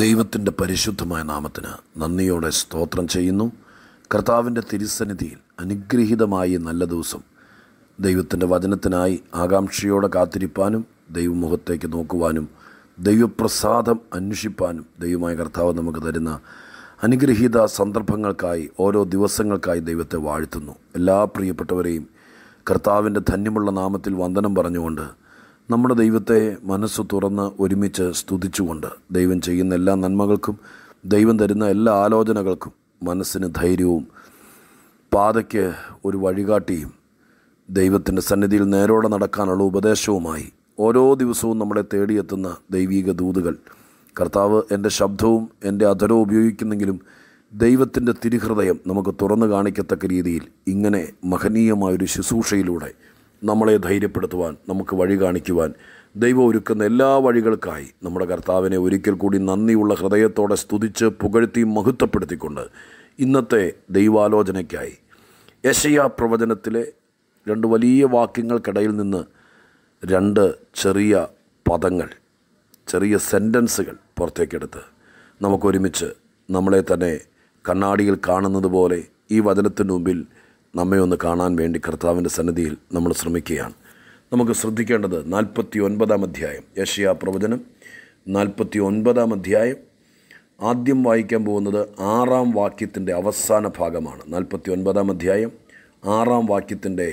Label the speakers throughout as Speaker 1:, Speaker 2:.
Speaker 1: ദൈവത്തിൻ്റെ പരിശുദ്ധമായ നാമത്തിന് നന്ദിയോടെ സ്തോത്രം ചെയ്യുന്നു കർത്താവിൻ്റെ തിരുസന്നിധിയിൽ അനുഗ്രഹീതമായി നല്ല ദിവസം ദൈവത്തിൻ്റെ വചനത്തിനായി ആകാംക്ഷയോടെ കാത്തിരിപ്പാനും ദൈവമുഖത്തേക്ക് നോക്കുവാനും ദൈവപ്രസാദം അന്വേഷിപ്പാനും ദൈവമായ കർത്താവ് നമുക്ക് തരുന്ന അനുഗ്രഹീത സന്ദർഭങ്ങൾക്കായി ഓരോ ദിവസങ്ങൾക്കായി ദൈവത്തെ വാഴ്ത്തുന്നു എല്ലാ പ്രിയപ്പെട്ടവരെയും കർത്താവിൻ്റെ ധന്യമുള്ള നാമത്തിൽ വന്ദനം പറഞ്ഞുകൊണ്ട് നമ്മുടെ ദൈവത്തെ മനസ്സ് തുറന്ന് ഒരുമിച്ച് സ്തുതിച്ചുകൊണ്ട് ദൈവം ചെയ്യുന്ന എല്ലാ നന്മകൾക്കും ദൈവം തരുന്ന എല്ലാ ആലോചനകൾക്കും മനസ്സിന് ധൈര്യവും പാതയ്ക്ക് ഒരു വഴികാട്ടിയും ദൈവത്തിൻ്റെ സന്നിധിയിൽ നേരോടെ നടക്കാനുള്ള ഉപദേശവുമായി ഓരോ ദിവസവും നമ്മളെ തേടിയെത്തുന്ന ദൈവീക ദൂതുകൾ കർത്താവ് എൻ്റെ ശബ്ദവും എൻ്റെ അധരവും ഉപയോഗിക്കുന്നെങ്കിലും ദൈവത്തിൻ്റെ തിരുഹൃദയം നമുക്ക് തുറന്നു കാണിക്കത്തക്ക രീതിയിൽ ഇങ്ങനെ മഹനീയമായൊരു ശുശ്രൂഷയിലൂടെ നമ്മളെ ധൈര്യപ്പെടുത്തുവാൻ നമുക്ക് വഴി കാണിക്കുവാൻ ദൈവം ഒരുക്കുന്ന എല്ലാ വഴികൾക്കായി നമ്മുടെ കർത്താവിനെ ഒരിക്കൽ കൂടി നന്ദിയുള്ള ഹൃദയത്തോടെ സ്തുതിച്ച് പുകഴ്ത്തി മഹത്വപ്പെടുത്തിക്കൊണ്ട് ഇന്നത്തെ ദൈവാലോചനയ്ക്കായി യശയ പ്രവചനത്തിലെ രണ്ട് വലിയ വാക്യങ്ങൾക്കിടയിൽ നിന്ന് രണ്ട് ചെറിയ പദങ്ങൾ ചെറിയ സെൻറ്റൻസുകൾ പുറത്തേക്കെടുത്ത് നമുക്കൊരുമിച്ച് നമ്മളെ തന്നെ കണ്ണാടിയിൽ കാണുന്നത് പോലെ ഈ വചനത്തിനു മുമ്പിൽ നമ്മെ ഒന്ന് കാണാൻ വേണ്ടി കർത്താവിൻ്റെ സന്നിധിയിൽ നമ്മൾ ശ്രമിക്കുകയാണ് നമുക്ക് ശ്രദ്ധിക്കേണ്ടത് നാൽപ്പത്തി ഒൻപതാം അധ്യായം യഷ്യ പ്രവചനം നാൽപ്പത്തി ഒൻപതാം അധ്യായം ആദ്യം വായിക്കാൻ പോകുന്നത് ആറാം വാക്യത്തിൻ്റെ അവസാന ഭാഗമാണ് നാൽപ്പത്തി ഒൻപതാം അധ്യായം ആറാം വാക്യത്തിൻ്റെ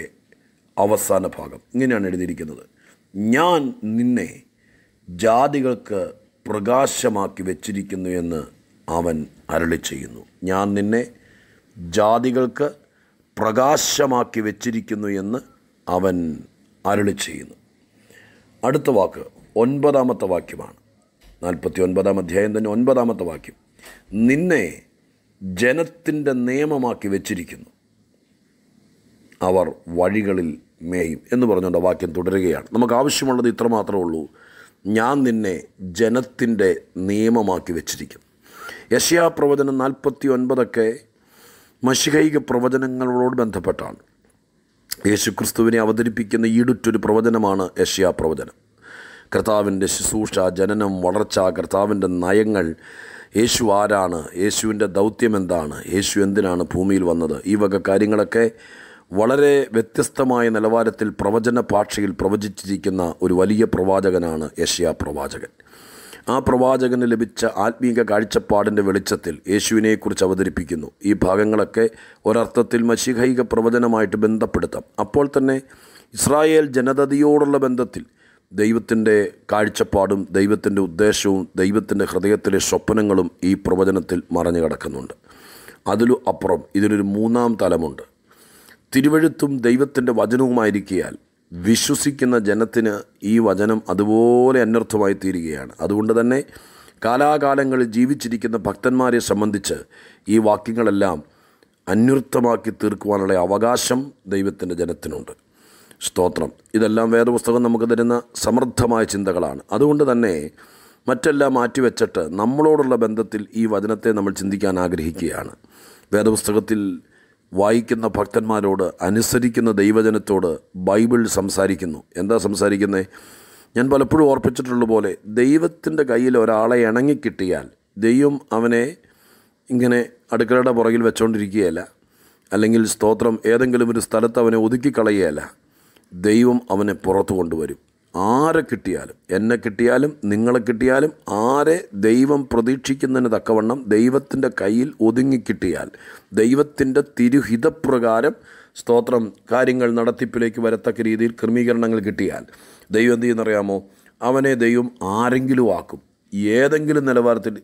Speaker 1: അവസാന ഭാഗം ഇങ്ങനെയാണ് എഴുതിയിരിക്കുന്നത് ഞാൻ നിന്നെ ജാതികൾക്ക് പ്രകാശമാക്കി വച്ചിരിക്കുന്നു എന്ന് അവൻ അരളി ചെയ്യുന്നു ഞാൻ നിന്നെ ജാതികൾക്ക് പ്രകാശമാക്കി വെച്ചിരിക്കുന്നു എന്ന് അവൻ അരുളി ചെയ്യുന്നു അടുത്ത വാക്ക് ഒൻപതാമത്തെ വാക്യമാണ് നാൽപ്പത്തി ഒൻപതാം അധ്യായം തന്നെ ഒൻപതാമത്തെ വാക്യം നിന്നെ ജനത്തിൻ്റെ നിയമമാക്കി വെച്ചിരിക്കുന്നു അവർ വഴികളിൽ മേയും എന്ന് പറഞ്ഞുകൊണ്ട് വാക്യം തുടരുകയാണ് നമുക്ക് ആവശ്യമുള്ളത് ഇത്രമാത്രമേ ഉള്ളൂ ഞാൻ നിന്നെ ജനത്തിൻ്റെ നിയമമാക്കി വെച്ചിരിക്കുന്നു യശയാ പ്രവചനം നാൽപ്പത്തി ഒൻപതൊക്കെ മഷികൈക പ്രവചനങ്ങളോട് ബന്ധപ്പെട്ടാണ് യേശുക്രിസ്തുവിനെ അവതരിപ്പിക്കുന്ന ഈടുറ്റൊരു പ്രവചനമാണ് യഷ്യാ പ്രവചനം കർത്താവിൻ്റെ ശുശ്രൂഷ ജനനം വളർച്ച കർത്താവിൻ്റെ നയങ്ങൾ യേശു ആരാണ് യേശുവിൻ്റെ ദൗത്യം എന്താണ് യേശു എന്തിനാണ് ഭൂമിയിൽ വന്നത് ഈ വക കാര്യങ്ങളൊക്കെ വളരെ വ്യത്യസ്തമായ നിലവാരത്തിൽ പ്രവചന പാക്ഷയിൽ പ്രവചിച്ചിരിക്കുന്ന ഒരു വലിയ പ്രവാചകനാണ് യഷ്യാ പ്രവാചകൻ ആ പ്രവാചകന് ലഭിച്ച ആത്മീക കാഴ്ചപ്പാടിൻ്റെ വെളിച്ചത്തിൽ യേശുവിനെക്കുറിച്ച് അവതരിപ്പിക്കുന്നു ഈ ഭാഗങ്ങളൊക്കെ ഒരർത്ഥത്തിൽ മഷിഹൈക പ്രവചനമായിട്ട് ബന്ധപ്പെടുത്താം അപ്പോൾ തന്നെ ഇസ്രായേൽ ജനതയോടുള്ള ബന്ധത്തിൽ ദൈവത്തിൻ്റെ കാഴ്ചപ്പാടും ദൈവത്തിൻ്റെ ഉദ്ദേശവും ദൈവത്തിൻ്റെ ഹൃദയത്തിലെ സ്വപ്നങ്ങളും ഈ പ്രവചനത്തിൽ മറഞ്ഞു കിടക്കുന്നുണ്ട് അതിലും അപ്പുറം ഇതിനൊരു മൂന്നാം തലമുണ്ട് തിരുവഴുത്തും ദൈവത്തിൻ്റെ വചനവുമായിരിക്കിയാൽ വിശ്വസിക്കുന്ന ജനത്തിന് ഈ വചനം അതുപോലെ അനർത്ഥമായി തീരുകയാണ് അതുകൊണ്ട് തന്നെ കാലാകാലങ്ങളിൽ ജീവിച്ചിരിക്കുന്ന ഭക്തന്മാരെ സംബന്ധിച്ച് ഈ വാക്യങ്ങളെല്ലാം അന്വർത്ഥമാക്കി തീർക്കുവാനുള്ള അവകാശം ദൈവത്തിൻ്റെ ജനത്തിനുണ്ട് സ്തോത്രം ഇതെല്ലാം വേദപുസ്തകം നമുക്ക് തരുന്ന സമൃദ്ധമായ ചിന്തകളാണ് അതുകൊണ്ട് തന്നെ മറ്റെല്ലാം മാറ്റിവെച്ചിട്ട് നമ്മളോടുള്ള ബന്ധത്തിൽ ഈ വചനത്തെ നമ്മൾ ചിന്തിക്കാൻ ആഗ്രഹിക്കുകയാണ് വേദപുസ്തകത്തിൽ വായിക്കുന്ന ഭക്തന്മാരോട് അനുസരിക്കുന്ന ദൈവജനത്തോട് ബൈബിൾ സംസാരിക്കുന്നു എന്താ സംസാരിക്കുന്നത് ഞാൻ പലപ്പോഴും ഓർപ്പിച്ചിട്ടുള്ള പോലെ ദൈവത്തിൻ്റെ കയ്യിൽ ഒരാളെ ഇണങ്ങിക്കിട്ടിയാൽ ദൈവം അവനെ ഇങ്ങനെ അടുക്കളയുടെ പുറകിൽ വെച്ചുകൊണ്ടിരിക്കുകയല്ല അല്ലെങ്കിൽ സ്തോത്രം ഏതെങ്കിലും ഒരു സ്ഥലത്ത് അവനെ ഒതുക്കിക്കളയുകയല്ല ദൈവം അവനെ പുറത്തു കൊണ്ടുവരും ആരെ കിട്ടിയാലും എന്നെ കിട്ടിയാലും നിങ്ങളെ കിട്ടിയാലും ആരെ ദൈവം പ്രതീക്ഷിക്കുന്നതിന് തക്കവണ്ണം ദൈവത്തിൻ്റെ കയ്യിൽ ഒതുങ്ങിക്കിട്ടിയാൽ ദൈവത്തിൻ്റെ തിരുഹിതപ്രകാരം സ്തോത്രം കാര്യങ്ങൾ നടത്തിപ്പിലേക്ക് വരത്തക്ക രീതിയിൽ ക്രമീകരണങ്ങൾ കിട്ടിയാൽ ദൈവം എന്ത് ചെയ്യുന്നറിയാമോ അവനെ ദൈവം ആരെങ്കിലും ആക്കും ഏതെങ്കിലും നിലവാരത്തിൽ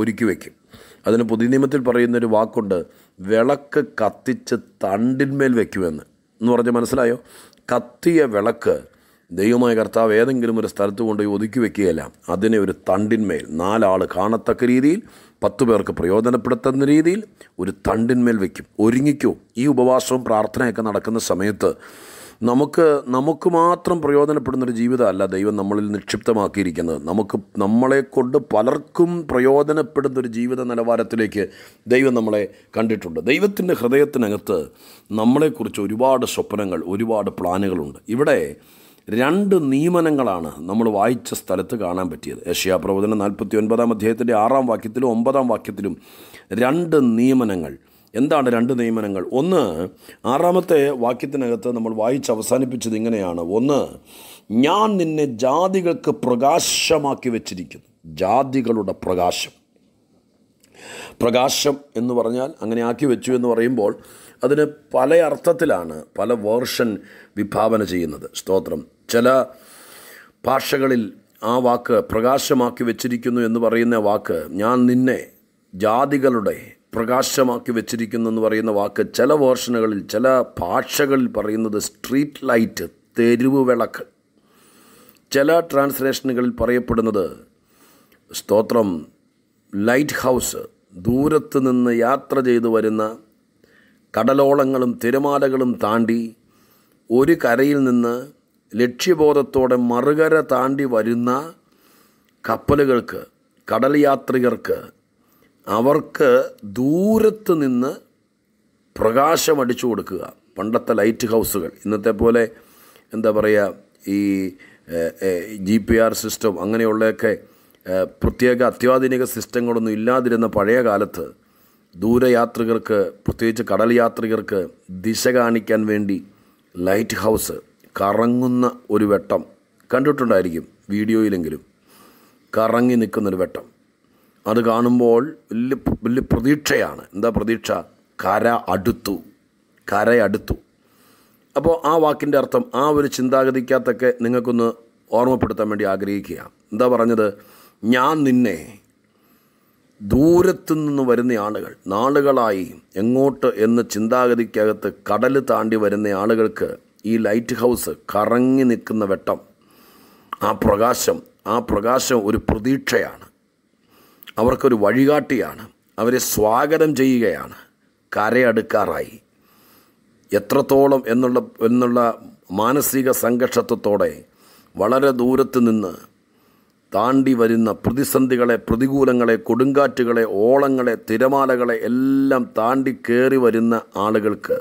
Speaker 1: ഒരുക്കി വയ്ക്കും അതിന് പുതിയ നിയമത്തിൽ പറയുന്നൊരു വാക്കുണ്ട് വിളക്ക് കത്തിച്ച് തണ്ടിന്മേൽ വയ്ക്കുമെന്ന് എന്ന് പറഞ്ഞ് മനസ്സിലായോ കത്തിയ വിളക്ക് ദൈവമായ കർത്താവ് ഏതെങ്കിലും ഒരു സ്ഥലത്ത് കൊണ്ടുപോയി ഒതുക്കി വെക്കുകയല്ല അതിനെ ഒരു തണ്ടിന്മേൽ നാലാൾ കാണത്തക്ക രീതിയിൽ പത്ത് പേർക്ക് പ്രയോജനപ്പെടുത്തുന്ന രീതിയിൽ ഒരു തണ്ടിന്മേൽ വയ്ക്കും ഒരുങ്ങിക്കോ ഈ ഉപവാസവും പ്രാർത്ഥനയൊക്കെ നടക്കുന്ന സമയത്ത് നമുക്ക് നമുക്ക് മാത്രം പ്രയോജനപ്പെടുന്നൊരു ജീവിതമല്ല ദൈവം നമ്മളിൽ നിക്ഷിപ്തമാക്കിയിരിക്കുന്നത് നമുക്ക് നമ്മളെ കൊണ്ട് പലർക്കും പ്രയോജനപ്പെടുന്നൊരു ജീവിത നിലവാരത്തിലേക്ക് ദൈവം നമ്മളെ കണ്ടിട്ടുണ്ട് ദൈവത്തിൻ്റെ ഹൃദയത്തിനകത്ത് നമ്മളെക്കുറിച്ച് ഒരുപാട് സ്വപ്നങ്ങൾ ഒരുപാട് പ്ലാനുകളുണ്ട് ഇവിടെ രണ്ട് നിയമനങ്ങളാണ് നമ്മൾ വായിച്ച സ്ഥലത്ത് കാണാൻ പറ്റിയത് പ്രവചനം നാൽപ്പത്തി ഒൻപതാം അധ്യായത്തിൻ്റെ ആറാം വാക്യത്തിലും ഒമ്പതാം വാക്യത്തിലും രണ്ട് നിയമനങ്ങൾ എന്താണ് രണ്ട് നിയമനങ്ങൾ ഒന്ന് ആറാമത്തെ വാക്യത്തിനകത്ത് നമ്മൾ വായിച്ച് അവസാനിപ്പിച്ചത് ഇങ്ങനെയാണ് ഒന്ന് ഞാൻ നിന്നെ ജാതികൾക്ക് പ്രകാശമാക്കി വെച്ചിരിക്കുന്നു ജാതികളുടെ പ്രകാശം പ്രകാശം എന്ന് പറഞ്ഞാൽ അങ്ങനെ ആക്കി വെച്ചു എന്ന് പറയുമ്പോൾ അതിന് പല അർത്ഥത്തിലാണ് പല വേർഷൻ വിഭാവന ചെയ്യുന്നത് സ്തോത്രം ചില ഭാഷകളിൽ ആ വാക്ക് പ്രകാശമാക്കി വെച്ചിരിക്കുന്നു എന്ന് പറയുന്ന വാക്ക് ഞാൻ നിന്നെ ജാതികളുടെ പ്രകാശമാക്കി വെച്ചിരിക്കുന്നു എന്ന് പറയുന്ന വാക്ക് ചില വേർഷനുകളിൽ ചില ഭാഷകളിൽ പറയുന്നത് സ്ട്രീറ്റ് ലൈറ്റ് തെരുവ് വിളക്ക് ചില ട്രാൻസ്ലേഷനുകളിൽ പറയപ്പെടുന്നത് സ്തോത്രം ലൈറ്റ് ഹൗസ് ദൂരത്ത് നിന്ന് യാത്ര ചെയ്തു വരുന്ന കടലോളങ്ങളും തിരമാലകളും താണ്ടി ഒരു കരയിൽ നിന്ന് ലക്ഷ്യബോധത്തോടെ മറുകര താണ്ടി വരുന്ന കപ്പലുകൾക്ക് കടൽ യാത്രികർക്ക് അവർക്ക് ദൂരത്ത് നിന്ന് പ്രകാശം അടിച്ചു കൊടുക്കുക പണ്ടത്തെ ലൈറ്റ് ഹൗസുകൾ ഇന്നത്തെ പോലെ എന്താ പറയുക ഈ ജി പി ആർ സിസ്റ്റം അങ്ങനെയുള്ളതൊക്കെ പ്രത്യേക അത്യാധുനിക സിസ്റ്റങ്ങളൊന്നും ഇല്ലാതിരുന്ന പഴയ കാലത്ത് ദൂരയാത്രികർക്ക് പ്രത്യേകിച്ച് കടൽ യാത്രികർക്ക് ദിശ കാണിക്കാൻ വേണ്ടി ലൈറ്റ് ഹൗസ് കറങ്ങുന്ന ഒരു വെട്ടം കണ്ടിട്ടുണ്ടായിരിക്കും വീഡിയോയിലെങ്കിലും കറങ്ങി നിൽക്കുന്നൊരു വെട്ടം അത് കാണുമ്പോൾ വലിയ വലിയ പ്രതീക്ഷയാണ് എന്താ പ്രതീക്ഷ കര അടുത്തു കരയടുത്തു അപ്പോൾ ആ വാക്കിൻ്റെ അർത്ഥം ആ ഒരു ചിന്താഗതിക്കകത്തൊക്കെ നിങ്ങൾക്കൊന്ന് ഓർമ്മപ്പെടുത്താൻ വേണ്ടി ആഗ്രഹിക്കുക എന്താ പറഞ്ഞത് ഞാൻ നിന്നെ ദൂരത്തു നിന്ന് വരുന്ന ആളുകൾ നാളുകളായി എങ്ങോട്ട് എന്ന് ചിന്താഗതിക്കകത്ത് കടൽ താണ്ടി വരുന്ന ആളുകൾക്ക് ഈ ലൈറ്റ് ഹൗസ് കറങ്ങി നിൽക്കുന്ന വെട്ടം ആ പ്രകാശം ആ പ്രകാശം ഒരു പ്രതീക്ഷയാണ് അവർക്കൊരു വഴികാട്ടിയാണ് അവരെ സ്വാഗതം ചെയ്യുകയാണ് കരയടുക്കാറായി എത്രത്തോളം എന്നുള്ള എന്നുള്ള മാനസിക സംഘർഷത്വത്തോടെ വളരെ ദൂരത്ത് നിന്ന് താണ്ടി വരുന്ന പ്രതിസന്ധികളെ പ്രതികൂലങ്ങളെ കൊടുങ്കാറ്റുകളെ ഓളങ്ങളെ തിരമാലകളെ എല്ലാം താണ്ടി കയറി വരുന്ന ആളുകൾക്ക്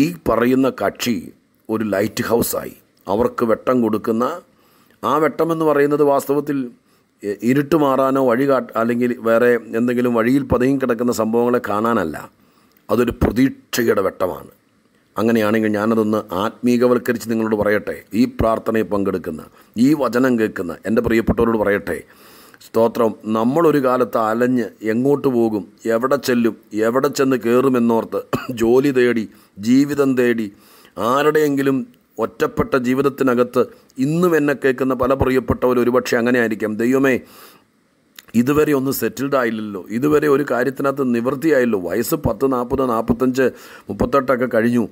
Speaker 1: ഈ പറയുന്ന കക്ഷി ഒരു ലൈറ്റ് ഹൗസായി അവർക്ക് വെട്ടം കൊടുക്കുന്ന ആ വെട്ടമെന്ന് പറയുന്നത് വാസ്തവത്തിൽ ഇരുട്ട് മാറാനോ വഴി കാട്ട അല്ലെങ്കിൽ വേറെ എന്തെങ്കിലും വഴിയിൽ പതുങ്ങി കിടക്കുന്ന സംഭവങ്ങളെ കാണാനല്ല അതൊരു പ്രതീക്ഷയുടെ വെട്ടമാണ് അങ്ങനെയാണെങ്കിൽ ഞാനതൊന്ന് ആത്മീകവൽക്കരിച്ച് നിങ്ങളോട് പറയട്ടെ ഈ പ്രാർത്ഥനയിൽ പങ്കെടുക്കുന്ന ഈ വചനം കേൾക്കുന്ന എൻ്റെ പ്രിയപ്പെട്ടവരോട് പറയട്ടെ സ്തോത്രം നമ്മളൊരു കാലത്ത് അലഞ്ഞ് എങ്ങോട്ട് പോകും എവിടെ ചെല്ലും എവിടെ ചെന്ന് കയറുമെന്നോർത്ത് ജോലി തേടി ജീവിതം തേടി ആരുടെയെങ്കിലും ഒറ്റപ്പെട്ട ജീവിതത്തിനകത്ത് ഇന്നും എന്നെ കേൾക്കുന്ന പല പ്രിയപ്പെട്ടവർ ഒരുപക്ഷെ അങ്ങനെ ആയിരിക്കാം ദൈവമേ ഇതുവരെ ഒന്ന് സെറ്റിൽഡ് ആയില്ലല്ലോ ഇതുവരെ ഒരു കാര്യത്തിനകത്ത് നിവൃത്തിയായില്ലോ വയസ്സ് പത്ത് നാൽപ്പത് നാൽപ്പത്തഞ്ച് മുപ്പത്തെട്ടൊക്കെ കഴിഞ്ഞു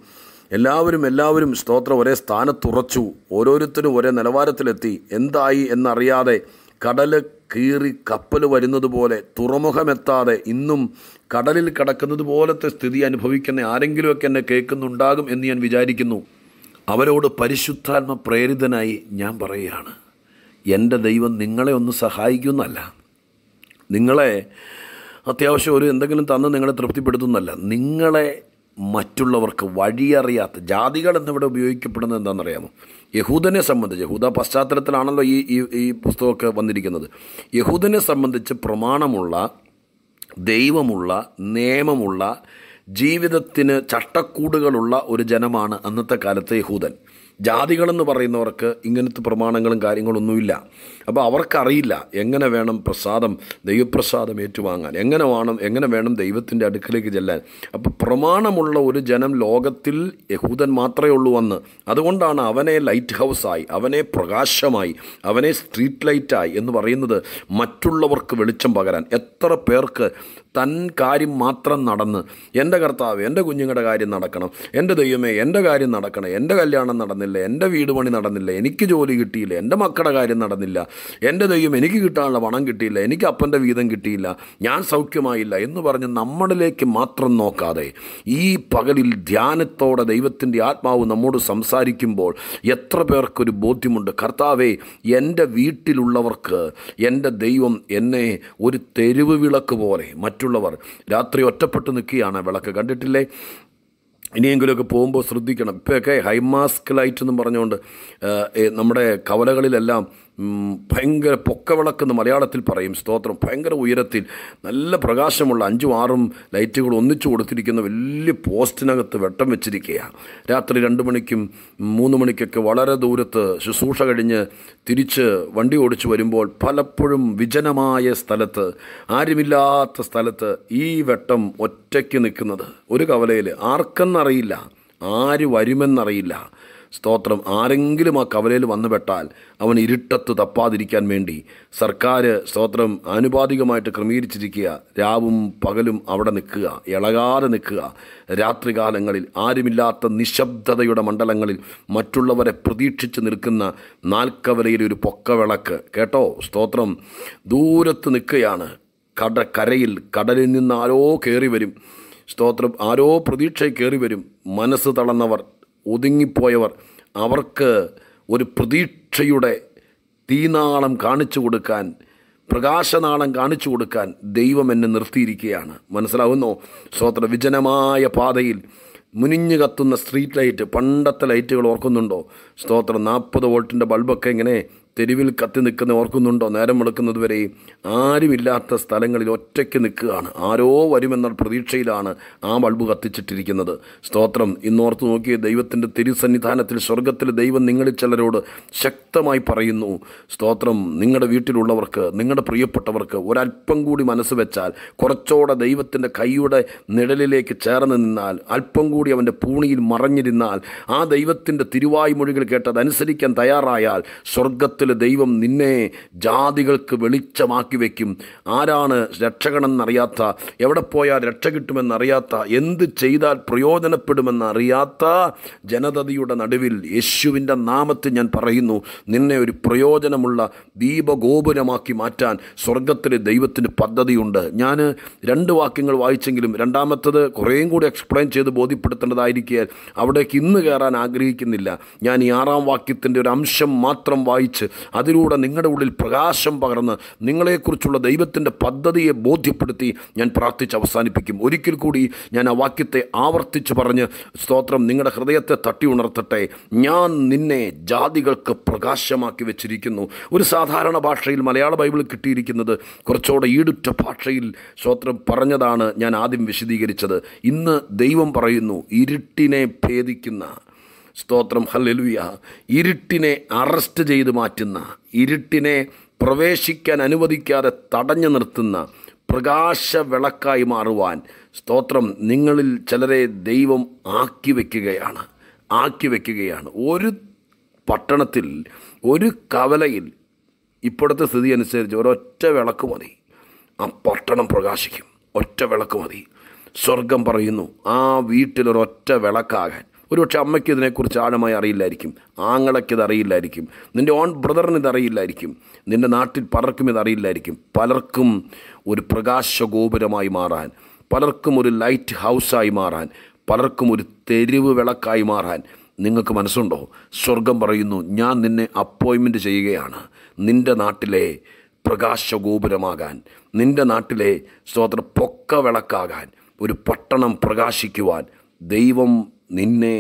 Speaker 1: എല്ലാവരും എല്ലാവരും സ്തോത്രം ഒരേ സ്ഥാനത്തുറച്ചു ഓരോരുത്തരും ഒരേ നിലവാരത്തിലെത്തി എന്തായി എന്നറിയാതെ കടൽ കീറി കപ്പൽ വരുന്നത് പോലെ തുറമുഖമെത്താതെ ഇന്നും കടലിൽ കിടക്കുന്നത് പോലത്തെ സ്ഥിതി അനുഭവിക്കുന്ന ആരെങ്കിലുമൊക്കെ എന്നെ കേൾക്കുന്നുണ്ടാകും എന്ന് ഞാൻ വിചാരിക്കുന്നു അവരോട് പരിശുദ്ധാത്മ പ്രേരിതനായി ഞാൻ പറയുകയാണ് എൻ്റെ ദൈവം നിങ്ങളെ ഒന്ന് സഹായിക്കുന്നല്ല നിങ്ങളെ അത്യാവശ്യം ഒരു എന്തെങ്കിലും തന്ന് നിങ്ങളെ തൃപ്തിപ്പെടുത്തുന്നല്ല നിങ്ങളെ മറ്റുള്ളവർക്ക് വഴിയറിയാത്ത ജാതികൾ എന്നിവിടെ ഉപയോഗിക്കപ്പെടുന്നത് എന്താണെന്നറിയാമോ യഹൂദനെ സംബന്ധിച്ച് യഹൂദ പശ്ചാത്തലത്തിലാണല്ലോ ഈ ഈ പുസ്തകമൊക്കെ വന്നിരിക്കുന്നത് യഹൂദനെ സംബന്ധിച്ച് പ്രമാണമുള്ള ദൈവമുള്ള നിയമമുള്ള ജീവിതത്തിന് ചട്ടക്കൂടുകളുള്ള ഒരു ജനമാണ് അന്നത്തെ കാലത്തെ യഹൂദൻ ജാതികളെന്ന് പറയുന്നവർക്ക് ഇങ്ങനത്തെ പ്രമാണങ്ങളും കാര്യങ്ങളൊന്നുമില്ല അപ്പോൾ അവർക്കറിയില്ല എങ്ങനെ വേണം പ്രസാദം ദൈവപ്രസാദം ഏറ്റുവാങ്ങാൻ എങ്ങനെ വേണം എങ്ങനെ വേണം ദൈവത്തിൻ്റെ അടുക്കലേക്ക് ചെല്ലാൻ അപ്പോൾ പ്രമാണമുള്ള ഒരു ജനം ലോകത്തിൽ യഹൂദൻ മാത്രമേ ഉള്ളൂ വന്ന് അതുകൊണ്ടാണ് അവനെ ലൈറ്റ് ഹൗസായി അവനെ പ്രകാശമായി അവനെ സ്ട്രീറ്റ് ലൈറ്റായി എന്ന് പറയുന്നത് മറ്റുള്ളവർക്ക് വെളിച്ചം പകരാൻ എത്ര പേർക്ക് തൻ കാര്യം മാത്രം നടന്ന് എൻ്റെ കർത്താവ് എൻ്റെ കുഞ്ഞുങ്ങളുടെ കാര്യം നടക്കണം എൻ്റെ ദൈവമേ എൻ്റെ കാര്യം നടക്കണം എൻ്റെ കല്യാണം നടന്നില്ല എൻ്റെ വീട് പണി നടന്നില്ല എനിക്ക് ജോലി കിട്ടിയില്ല എൻ്റെ മക്കളുടെ കാര്യം നടന്നില്ല എൻ്റെ ദൈവം എനിക്ക് കിട്ടാനുള്ള പണം കിട്ടിയില്ല എനിക്ക് അപ്പൻ്റെ വീതം കിട്ടിയില്ല ഞാൻ സൗഖ്യമായില്ല എന്ന് പറഞ്ഞ് നമ്മളിലേക്ക് മാത്രം നോക്കാതെ ഈ പകലിൽ ധ്യാനത്തോടെ ദൈവത്തിൻ്റെ ആത്മാവ് നമ്മോട് സംസാരിക്കുമ്പോൾ എത്ര പേർക്കൊരു ബോധ്യമുണ്ട് കർത്താവേ എൻ്റെ വീട്ടിലുള്ളവർക്ക് എൻ്റെ ദൈവം എന്നെ ഒരു തെരുവ് വിളക്ക് പോലെ മറ്റുള്ളവർ രാത്രി ഒറ്റപ്പെട്ട് നിൽക്കുകയാണ് വിളക്ക് കണ്ടിട്ടില്ലേ ഇനിയെങ്കിലുമൊക്കെ പോകുമ്പോൾ ശ്രദ്ധിക്കണം ഇപ്പോഴൊക്കെ ഹൈമാസ്ക് ലൈറ്റ് എന്നും പറഞ്ഞുകൊണ്ട് നമ്മുടെ കവലകളിലെല്ലാം ഭയങ്കര പൊക്കവിളക്കെന്ന് മലയാളത്തിൽ പറയും സ്തോത്രം ഭയങ്കര ഉയരത്തിൽ നല്ല പ്രകാശമുള്ള അഞ്ചും ആറും ലൈറ്റുകൾ ഒന്നിച്ചു കൊടുത്തിരിക്കുന്ന വലിയ പോസ്റ്റിനകത്ത് വെട്ടം വെച്ചിരിക്കുകയാണ് രാത്രി രണ്ട് മണിക്കും മൂന്ന് മണിക്കൊക്കെ വളരെ ദൂരത്ത് ശുശ്രൂഷ കഴിഞ്ഞ് തിരിച്ച് വണ്ടി ഓടിച്ചു വരുമ്പോൾ പലപ്പോഴും വിജനമായ സ്ഥലത്ത് ആരുമില്ലാത്ത സ്ഥലത്ത് ഈ വെട്ടം ഒറ്റയ്ക്ക് നിൽക്കുന്നത് ഒരു കവലയിൽ ആർക്കെന്നറിയില്ല ആര് വരുമെന്നറിയില്ല സ്തോത്രം ആരെങ്കിലും ആ കവലയിൽ വന്നുപെട്ടാൽ അവൻ ഇരുട്ടത്ത് തപ്പാതിരിക്കാൻ വേണ്ടി സർക്കാർ സ്തോത്രം ആനുപാതികമായിട്ട് ക്രമീകരിച്ചിരിക്കുക രാവും പകലും അവിടെ നിൽക്കുക ഇളകാതെ നിൽക്കുക രാത്രികാലങ്ങളിൽ ആരുമില്ലാത്ത നിശബ്ദതയുടെ മണ്ഡലങ്ങളിൽ മറ്റുള്ളവരെ പ്രതീക്ഷിച്ച് നിൽക്കുന്ന നാൽക്കവലയിൽ ഒരു പൊക്കവിളക്ക് കേട്ടോ സ്തോത്രം ദൂരത്ത് നിൽക്കുകയാണ് കട കരയിൽ കടലിൽ നിന്ന് ആരോ കയറി വരും സ്തോത്രം ആരോ പ്രതീക്ഷയിൽ കയറി വരും മനസ്സ് തളർന്നവർ ഒതുങ്ങിപ്പോയവർ അവർക്ക് ഒരു പ്രതീക്ഷയുടെ തീനാളം കാണിച്ചു കൊടുക്കാൻ പ്രകാശനാളം കാണിച്ചു കൊടുക്കാൻ ദൈവം എന്നെ നിർത്തിയിരിക്കുകയാണ് മനസ്സിലാവുന്നു സ്വത്ര വിജനമായ പാതയിൽ മുനിഞ്ഞു കത്തുന്ന സ്ട്രീറ്റ് ലൈറ്റ് പണ്ടത്തെ ലൈറ്റുകൾ ഓർക്കുന്നുണ്ടോ സ്തോത്രം നാൽപ്പത് വോൾട്ടിൻ്റെ ബൾബൊക്കെ ഇങ്ങനെ തെരുവിൽ കത്തി നിൽക്കുന്ന ഓർക്കുന്നുണ്ടോ നേരം വെളുക്കുന്നത് വരെ ആരുമില്ലാത്ത സ്ഥലങ്ങളിൽ ഒറ്റയ്ക്ക് നിൽക്കുകയാണ് ആരോ വരുമെന്ന പ്രതീക്ഷയിലാണ് ആ ബൾബ് കത്തിച്ചിട്ടിരിക്കുന്നത് സ്തോത്രം ഇന്നോർത്ത് നോക്കിയ ദൈവത്തിൻ്റെ തിരുസന്നിധാനത്തിൽ സ്വർഗത്തിൽ ദൈവം നിങ്ങളിൽ ചിലരോട് ശക്തമായി പറയുന്നു സ്തോത്രം നിങ്ങളുടെ വീട്ടിലുള്ളവർക്ക് നിങ്ങളുടെ പ്രിയപ്പെട്ടവർക്ക് ഒരല്പം കൂടി മനസ്സ് വെച്ചാൽ കുറച്ചോടെ ദൈവത്തിൻ്റെ കൈയുടെ നിഴലിലേക്ക് ചേർന്ന് നിന്നാൽ അല്പം കൂടി അവൻ്റെ പൂണിയിൽ മറഞ്ഞിരുന്നാൽ ആ ദൈവത്തിൻ്റെ തിരുവായ്മൊഴികൾ കേട്ടതനുസരിക്കാൻ തയ്യാറായാൽ സ്വർഗത്തിൽ സ്വർഗത്തിലെ ദൈവം നിന്നെ ജാതികൾക്ക് വെളിച്ചമാക്കി വയ്ക്കും ആരാണ് രക്ഷകനെന്നറിയാത്ത എവിടെ പോയാൽ രക്ഷ കിട്ടുമെന്നറിയാത്ത എന്ത് ചെയ്താൽ പ്രയോജനപ്പെടുമെന്നറിയാത്ത ജനതയുടെ നടുവിൽ യേശുവിൻ്റെ നാമത്തിൽ ഞാൻ പറയുന്നു നിന്നെ ഒരു പ്രയോജനമുള്ള ദീപഗോപുരമാക്കി മാറ്റാൻ സ്വർഗത്തിലെ ദൈവത്തിന് പദ്ധതിയുണ്ട് ഞാൻ രണ്ട് വാക്യങ്ങൾ വായിച്ചെങ്കിലും രണ്ടാമത്തത് കുറേയും കൂടി എക്സ്പ്ലെയിൻ ചെയ്ത് ബോധ്യപ്പെടുത്തേണ്ടതായിരിക്കുക അവിടേക്ക് ഇന്ന് കയറാൻ ആഗ്രഹിക്കുന്നില്ല ഞാൻ ഈ ആറാം വാക്യത്തിൻ്റെ ഒരു അംശം മാത്രം വായിച്ച് അതിലൂടെ നിങ്ങളുടെ ഉള്ളിൽ പ്രകാശം പകർന്ന് നിങ്ങളെക്കുറിച്ചുള്ള ദൈവത്തിൻ്റെ പദ്ധതിയെ ബോധ്യപ്പെടുത്തി ഞാൻ പ്രാർത്ഥിച്ച് അവസാനിപ്പിക്കും ഒരിക്കൽ കൂടി ഞാൻ ആ വാക്യത്തെ ആവർത്തിച്ച് പറഞ്ഞ് സ്തോത്രം നിങ്ങളുടെ ഹൃദയത്തെ തട്ടി ഉണർത്തട്ടെ ഞാൻ നിന്നെ ജാതികൾക്ക് പ്രകാശമാക്കി വെച്ചിരിക്കുന്നു ഒരു സാധാരണ ഭാഷയിൽ മലയാള ബൈബിൾ കിട്ടിയിരിക്കുന്നത് കുറച്ചുകൂടെ ഈടുറ്റ ഭാഷയിൽ സ്തോത്രം പറഞ്ഞതാണ് ഞാൻ ആദ്യം വിശദീകരിച്ചത് ഇന്ന് ദൈവം പറയുന്നു ഇരുട്ടിനെ ഭേദിക്കുന്ന സ്തോത്രം ഹല്ലലുയ ഇരുട്ടിനെ അറസ്റ്റ് ചെയ്ത് മാറ്റുന്ന ഇരുട്ടിനെ പ്രവേശിക്കാൻ അനുവദിക്കാതെ തടഞ്ഞു നിർത്തുന്ന പ്രകാശ വിളക്കായി മാറുവാൻ സ്തോത്രം നിങ്ങളിൽ ചിലരെ ദൈവം ആക്കി വയ്ക്കുകയാണ് ആക്കി വയ്ക്കുകയാണ് ഒരു പട്ടണത്തിൽ ഒരു കവലയിൽ ഇപ്പോഴത്തെ സ്ഥിതി അനുസരിച്ച് ഒരൊറ്റ വിളക്ക് മതി ആ പട്ടണം പ്രകാശിക്കും ഒറ്റ വിളക്ക് മതി സ്വർഗം പറയുന്നു ആ വീട്ടിലൊരൊറ്റ വിളക്കാകാൻ ഒരുപക്ഷെ അമ്മയ്ക്ക് ഇതിനെക്കുറിച്ച് ആഴമായി അറിയില്ലായിരിക്കും ആങ്ങളയ്ക്ക് ഇത് അറിയില്ലായിരിക്കും നിൻ്റെ ഓൺ ബ്രദറിന് ഇത് അറിയില്ലായിരിക്കും നിൻ്റെ നാട്ടിൽ പലർക്കും ഇത് അറിയില്ലായിരിക്കും പലർക്കും ഒരു പ്രകാശഗോപുരമായി മാറാൻ പലർക്കും ഒരു ലൈറ്റ് ഹൗസായി മാറാൻ പലർക്കും ഒരു തെരുവ് വിളക്കായി മാറാൻ നിങ്ങൾക്ക് മനസ്സുണ്ടോ സ്വർഗം പറയുന്നു ഞാൻ നിന്നെ അപ്പോയിൻമെൻറ്റ് ചെയ്യുകയാണ് നിൻ്റെ നാട്ടിലെ പ്രകാശഗോപുരമാകാൻ നിൻ്റെ നാട്ടിലെ സ്തോത്ര പൊക്ക വിളക്കാകാൻ ഒരു പട്ടണം പ്രകാശിക്കുവാൻ ദൈവം നിന്നെ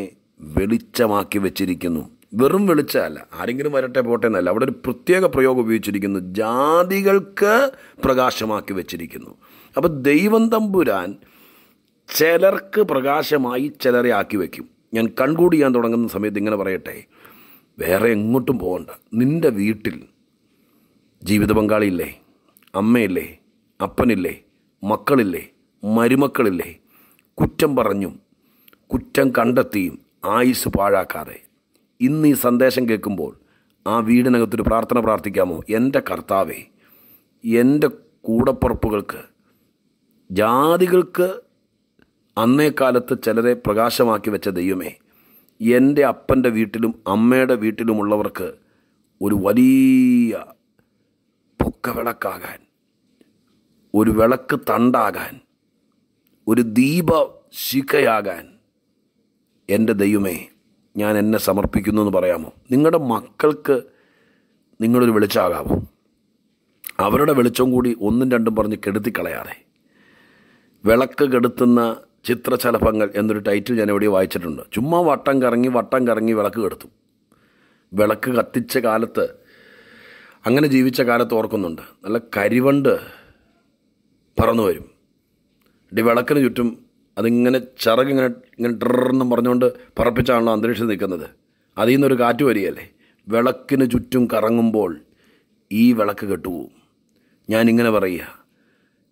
Speaker 1: വെളിച്ചമാക്കി വെച്ചിരിക്കുന്നു വെറും വെളിച്ചമല്ല ആരെങ്കിലും വരട്ടെ പോട്ടെ എന്നല്ല അവിടെ ഒരു പ്രത്യേക പ്രയോഗം ഉപയോഗിച്ചിരിക്കുന്നു ജാതികൾക്ക് പ്രകാശമാക്കി വെച്ചിരിക്കുന്നു അപ്പോൾ ദൈവം തമ്പുരാൻ ചിലർക്ക് പ്രകാശമായി ചിലരെ ആക്കി വയ്ക്കും ഞാൻ കൺകൂടി ചെയ്യാൻ തുടങ്ങുന്ന സമയത്ത് ഇങ്ങനെ പറയട്ടെ വേറെ എങ്ങോട്ടും പോകണ്ട നിൻ്റെ വീട്ടിൽ ജീവിത പങ്കാളിയില്ലേ അമ്മയില്ലേ അപ്പനില്ലേ മക്കളില്ലേ മരുമക്കളില്ലേ കുറ്റം പറഞ്ഞും കുറ്റം കണ്ടെത്തിയും ആയുസ് പാഴാക്കാതെ ഇന്ന് ഈ സന്ദേശം കേൾക്കുമ്പോൾ ആ വീടിനകത്തൊരു പ്രാർത്ഥന പ്രാർത്ഥിക്കാമോ എൻ്റെ കർത്താവെ എൻ്റെ കൂടപ്പുറപ്പുകൾക്ക് ജാതികൾക്ക് കാലത്ത് ചിലരെ പ്രകാശമാക്കി വെച്ച ദൈവമേ എൻ്റെ അപ്പൻ്റെ വീട്ടിലും അമ്മയുടെ വീട്ടിലുമുള്ളവർക്ക് ഒരു വലിയ പൊക്കവിളക്കാകാൻ ഒരു വിളക്ക് തണ്ടാകാൻ ഒരു ദീപ ശിഖയാകാൻ എൻ്റെ ദൈവമേ ഞാൻ എന്നെ സമർപ്പിക്കുന്നു എന്ന് പറയാമോ നിങ്ങളുടെ മക്കൾക്ക് നിങ്ങളൊരു വെളിച്ചാകാമോ അവരുടെ വെളിച്ചം കൂടി ഒന്നും രണ്ടും പറഞ്ഞ് കളയാതെ വിളക്ക് കെടുത്തുന്ന ചിത്രശലഭങ്ങൾ എന്നൊരു ടൈറ്റിൽ ഞാൻ എവിടെയോ വായിച്ചിട്ടുണ്ട് ചുമ്മാ വട്ടം കറങ്ങി വട്ടം കറങ്ങി വിളക്ക് കെടുത്തു വിളക്ക് കത്തിച്ച കാലത്ത് അങ്ങനെ ജീവിച്ച കാലത്ത് ഓർക്കുന്നുണ്ട് നല്ല കരിവണ്ട് പറന്നു വരും വിളക്കിന് ചുറ്റും അതിങ്ങനെ ചിറകിങ്ങനെ ഇങ്ങനെ ഡ്രെന്ന് പറഞ്ഞുകൊണ്ട് പറപ്പിച്ചാണല്ലോ അന്തരീക്ഷം നിൽക്കുന്നത് അതിൽ നിന്നൊരു കാറ്റ് വരികയല്ലേ വിളക്കിന് ചുറ്റും കറങ്ങുമ്പോൾ ഈ വിളക്ക് കെട്ടുപോകും ഞാനിങ്ങനെ പറയുക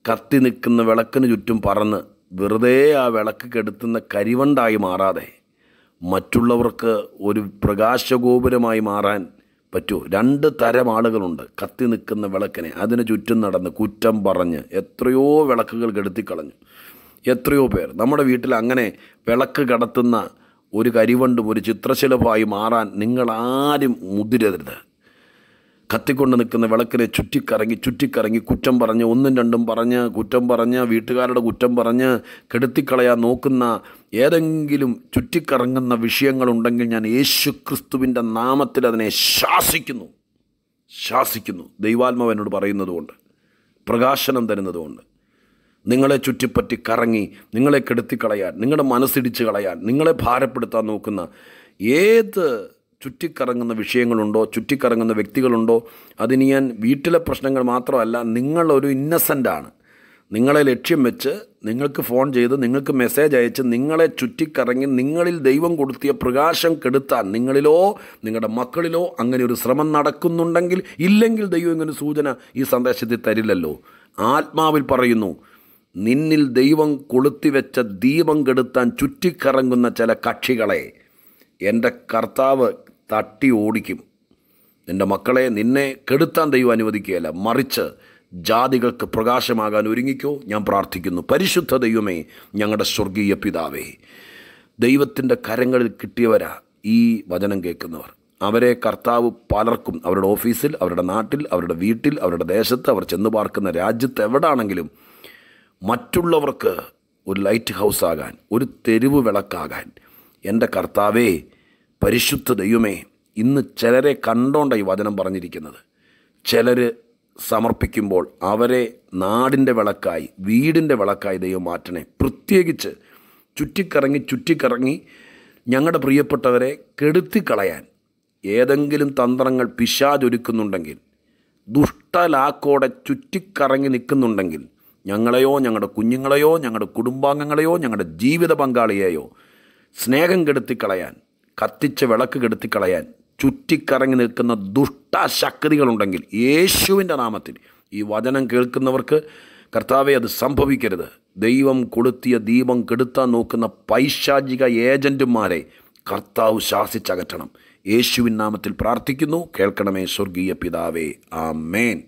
Speaker 1: കത്തി നിൽക്കുന്ന വിളക്കിന് ചുറ്റും പറന്ന് വെറുതെ ആ വിളക്ക് കെടുത്തുന്ന കരിവണ്ടായി മാറാതെ മറ്റുള്ളവർക്ക് ഒരു പ്രകാശഗോപുരമായി മാറാൻ പറ്റൂ രണ്ട് തരം ആളുകളുണ്ട് കത്തി നിൽക്കുന്ന വിളക്കിനെ അതിന് ചുറ്റും നടന്ന് കുറ്റം പറഞ്ഞ് എത്രയോ വിളക്കുകൾ കെടുത്തിക്കളഞ്ഞു എത്രയോ പേർ നമ്മുടെ വീട്ടിൽ അങ്ങനെ വിളക്ക് കടത്തുന്ന ഒരു കരിവണ്ടും ഒരു ചിത്രശലഭമായി മാറാൻ നിങ്ങൾ ആരും മുതിരരുത് കത്തിക്കൊണ്ട് നിൽക്കുന്ന വിളക്കിനെ ചുറ്റിക്കറങ്ങി ചുറ്റിക്കറങ്ങി കുറ്റം പറഞ്ഞ് ഒന്നും രണ്ടും പറഞ്ഞ് കുറ്റം പറഞ്ഞ് വീട്ടുകാരുടെ കുറ്റം പറഞ്ഞ് കെടുത്തിക്കളയാൻ നോക്കുന്ന ഏതെങ്കിലും ചുറ്റിക്കറങ്ങുന്ന വിഷയങ്ങളുണ്ടെങ്കിൽ ഞാൻ യേശു ക്രിസ്തുവിൻ്റെ നാമത്തിൽ അതിനെ ശാസിക്കുന്നു ശാസിക്കുന്നു ദൈവാത്മാവ് എന്നോട് പറയുന്നതുകൊണ്ട് പ്രകാശനം തരുന്നതുകൊണ്ട് നിങ്ങളെ ചുറ്റിപ്പറ്റി കറങ്ങി നിങ്ങളെ കളയാൻ നിങ്ങളുടെ മനസ്സിടിച്ച് കളയാൻ നിങ്ങളെ ഭാരപ്പെടുത്താൻ നോക്കുന്ന ഏത് ചുറ്റിക്കറങ്ങുന്ന വിഷയങ്ങളുണ്ടോ ചുറ്റിക്കറങ്ങുന്ന വ്യക്തികളുണ്ടോ അതിന് ഞാൻ വീട്ടിലെ പ്രശ്നങ്ങൾ മാത്രമല്ല നിങ്ങളൊരു ഇന്നസെൻ്റാണ് നിങ്ങളെ ലക്ഷ്യം വെച്ച് നിങ്ങൾക്ക് ഫോൺ ചെയ്ത് നിങ്ങൾക്ക് മെസ്സേജ് അയച്ച് നിങ്ങളെ ചുറ്റിക്കറങ്ങി നിങ്ങളിൽ ദൈവം കൊടുത്തിയ പ്രകാശം കെടുത്താൻ നിങ്ങളിലോ നിങ്ങളുടെ മക്കളിലോ അങ്ങനെ ഒരു ശ്രമം നടക്കുന്നുണ്ടെങ്കിൽ ഇല്ലെങ്കിൽ ദൈവം ഇങ്ങനെ സൂചന ഈ സന്ദേശത്തിൽ തരില്ലല്ലോ ആത്മാവിൽ പറയുന്നു നിന്നിൽ ദൈവം കൊളുത്തിവെച്ച ദീപം കെടുത്താൻ ചുറ്റിക്കറങ്ങുന്ന ചില കക്ഷികളെ എൻ്റെ കർത്താവ് തട്ടി ഓടിക്കും നിൻ്റെ മക്കളെ നിന്നെ കെടുത്താൻ ദൈവം അനുവദിക്കുകയല്ല മറിച്ച് ജാതികൾക്ക് പ്രകാശമാകാൻ ഒരുങ്ങിക്കോ ഞാൻ പ്രാർത്ഥിക്കുന്നു പരിശുദ്ധ ദൈവമേ ഞങ്ങളുടെ സ്വർഗീയ പിതാവേ ദൈവത്തിൻ്റെ കരങ്ങളിൽ കിട്ടിയവരാ ഈ വചനം കേൾക്കുന്നവർ അവരെ കർത്താവ് പലർക്കും അവരുടെ ഓഫീസിൽ അവരുടെ നാട്ടിൽ അവരുടെ വീട്ടിൽ അവരുടെ ദേശത്ത് അവർ ചെന്ന് പാർക്കുന്ന രാജ്യത്ത് എവിടാണെങ്കിലും മറ്റുള്ളവർക്ക് ഒരു ലൈറ്റ് ഹൗസ് ആകാൻ ഒരു തെരുവ് വിളക്കാകാൻ എൻ്റെ കർത്താവേ പരിശുദ്ധ ദൈവമേ ഇന്ന് ചിലരെ കണ്ടോണ്ട ഈ വചനം പറഞ്ഞിരിക്കുന്നത് ചിലർ സമർപ്പിക്കുമ്പോൾ അവരെ നാടിൻ്റെ വിളക്കായി വീടിൻ്റെ വിളക്കായി ദൈവം മാറ്റണേ പ്രത്യേകിച്ച് ചുറ്റിക്കറങ്ങി ചുറ്റിക്കറങ്ങി ഞങ്ങളുടെ പ്രിയപ്പെട്ടവരെ കെടുത്തിക്കളയാൻ ഏതെങ്കിലും തന്ത്രങ്ങൾ പിശാചൊരുക്കുന്നുണ്ടെങ്കിൽ ദുഷ്ടലാക്കോടെ ചുറ്റിക്കറങ്ങി നിൽക്കുന്നുണ്ടെങ്കിൽ ഞങ്ങളെയോ ഞങ്ങളുടെ കുഞ്ഞുങ്ങളെയോ ഞങ്ങളുടെ കുടുംബാംഗങ്ങളെയോ ഞങ്ങളുടെ ജീവിത പങ്കാളിയെയോ സ്നേഹം കെടുത്തിക്കളയാൻ കത്തിച്ച വിളക്ക് കെടുത്തിക്കളയാൻ ചുറ്റിക്കറങ്ങി നിൽക്കുന്ന ദുഷ്ടശക്തികളുണ്ടെങ്കിൽ യേശുവിൻ്റെ നാമത്തിൽ ഈ വചനം കേൾക്കുന്നവർക്ക് കർത്താവെ അത് സംഭവിക്കരുത് ദൈവം കൊടുത്തിയ ദീപം കെടുത്താൻ നോക്കുന്ന പൈശാചിക ഏജൻറ്റുമാരെ കർത്താവ് ശാസിച്ചകറ്റണം യേശുവിൻ നാമത്തിൽ പ്രാർത്ഥിക്കുന്നു കേൾക്കണമേ സ്വർഗീയ പിതാവേ ആ മേൻ